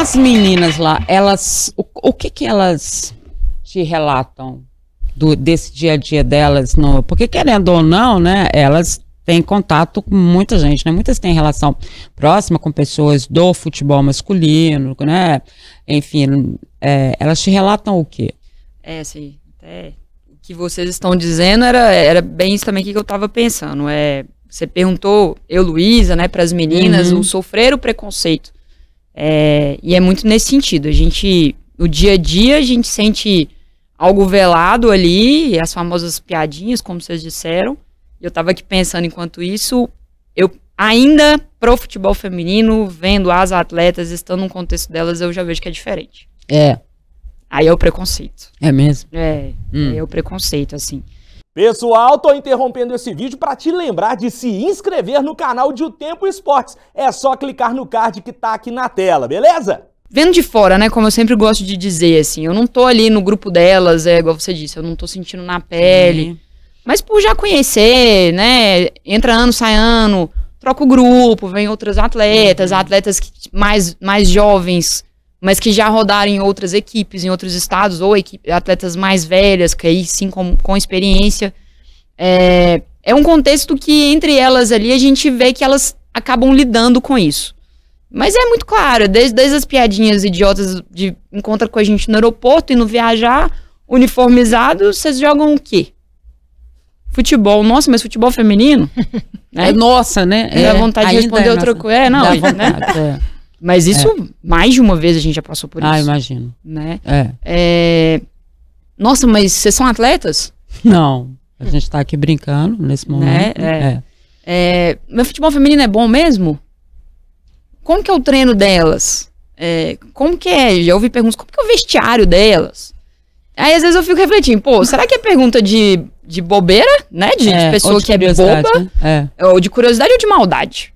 As meninas lá, elas, o, o que que elas te relatam do, desse dia a dia delas? No, porque querendo ou não, né, elas têm contato com muita gente, né? Muitas têm relação próxima com pessoas do futebol masculino, né? Enfim, é, elas te relatam o quê? É, sim, o que vocês estão dizendo era, era bem isso também que eu estava pensando, é... Você perguntou, eu, Luísa, né, para as meninas, uhum. o sofrer o preconceito. É, e é muito nesse sentido. A gente, o dia a dia, a gente sente algo velado ali, as famosas piadinhas, como vocês disseram. Eu estava aqui pensando enquanto isso, eu ainda pro futebol feminino, vendo as atletas, estando no contexto delas, eu já vejo que é diferente. É. Aí é o preconceito. É mesmo? É, hum. é o preconceito, assim. Pessoal, tô interrompendo esse vídeo para te lembrar de se inscrever no canal de O Tempo Esportes. É só clicar no card que tá aqui na tela, beleza? Vendo de fora, né, como eu sempre gosto de dizer, assim, eu não tô ali no grupo delas, é igual você disse, eu não tô sentindo na pele. Sim. Mas por já conhecer, né, entra ano, sai ano, troca o grupo, vem outras atletas, uhum. atletas mais, mais jovens mas que já rodaram em outras equipes, em outros estados, ou equipe, atletas mais velhas, que aí sim com, com experiência. É, é um contexto que entre elas ali a gente vê que elas acabam lidando com isso. Mas é muito claro, desde, desde as piadinhas idiotas de encontra com a gente no aeroporto e no viajar, uniformizado, vocês jogam o quê? Futebol, nossa, mas futebol feminino? Né? É nossa, né? É, é a vontade de responder é outra coisa. É, não, né? É. Mas isso, é. mais de uma vez a gente já passou por ah, isso. Ah, imagino. Né? É. é. Nossa, mas vocês são atletas? Não. A gente está aqui brincando nesse né? momento. Né? É. é. Meu futebol feminino é bom mesmo? Como que é o treino delas? É, como que é? Já ouvi perguntas, como que é o vestiário delas? Aí às vezes eu fico refletindo, pô, será que é pergunta de, de bobeira, né? De, de é, pessoa de que é boba? Né? É. Ou de curiosidade ou de maldade?